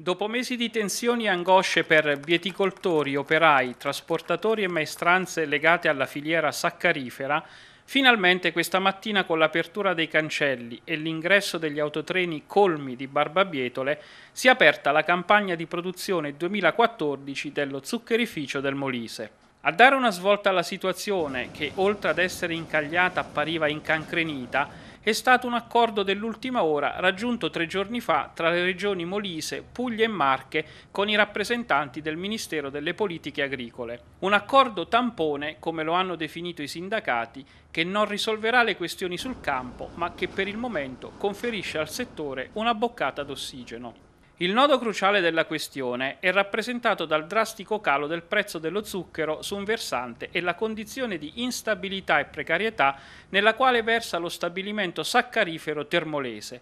Dopo mesi di tensioni e angosce per bieticoltori, operai, trasportatori e maestranze legate alla filiera saccarifera, finalmente questa mattina con l'apertura dei cancelli e l'ingresso degli autotreni colmi di barbabietole si è aperta la campagna di produzione 2014 dello zuccherificio del Molise. A dare una svolta alla situazione, che oltre ad essere incagliata appariva incancrenita, è stato un accordo dell'ultima ora raggiunto tre giorni fa tra le regioni Molise, Puglia e Marche con i rappresentanti del Ministero delle Politiche Agricole. Un accordo tampone, come lo hanno definito i sindacati, che non risolverà le questioni sul campo, ma che per il momento conferisce al settore una boccata d'ossigeno. Il nodo cruciale della questione è rappresentato dal drastico calo del prezzo dello zucchero su un versante e la condizione di instabilità e precarietà nella quale versa lo stabilimento saccarifero termolese.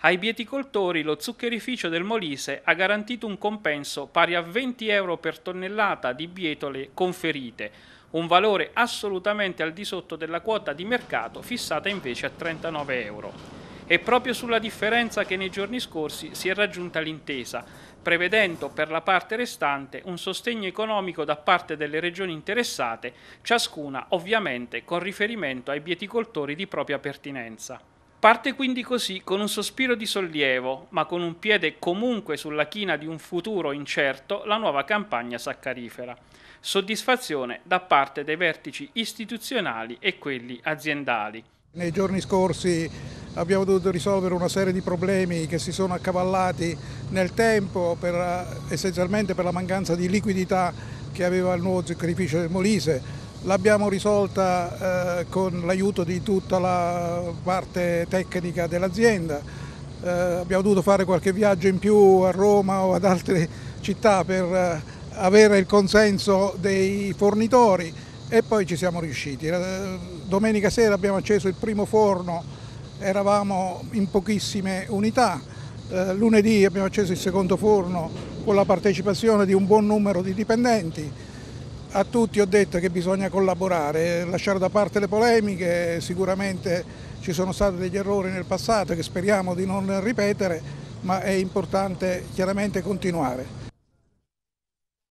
Ai bieticoltori lo zuccherificio del Molise ha garantito un compenso pari a 20 euro per tonnellata di bietole conferite, un valore assolutamente al di sotto della quota di mercato fissata invece a 39 euro. È proprio sulla differenza che nei giorni scorsi si è raggiunta l'intesa, prevedendo per la parte restante un sostegno economico da parte delle regioni interessate, ciascuna ovviamente con riferimento ai bieticoltori di propria pertinenza. Parte quindi così con un sospiro di sollievo, ma con un piede comunque sulla china di un futuro incerto, la nuova campagna saccarifera. Soddisfazione da parte dei vertici istituzionali e quelli aziendali. Nei giorni scorsi abbiamo dovuto risolvere una serie di problemi che si sono accavallati nel tempo per, eh, essenzialmente per la mancanza di liquidità che aveva il nuovo sacrificio del Molise. L'abbiamo risolta eh, con l'aiuto di tutta la parte tecnica dell'azienda. Eh, abbiamo dovuto fare qualche viaggio in più a Roma o ad altre città per eh, avere il consenso dei fornitori e poi ci siamo riusciti. Eh, domenica sera abbiamo acceso il primo forno eravamo in pochissime unità, eh, lunedì abbiamo acceso il secondo forno con la partecipazione di un buon numero di dipendenti. A tutti ho detto che bisogna collaborare, lasciare da parte le polemiche, sicuramente ci sono stati degli errori nel passato che speriamo di non ripetere, ma è importante chiaramente continuare.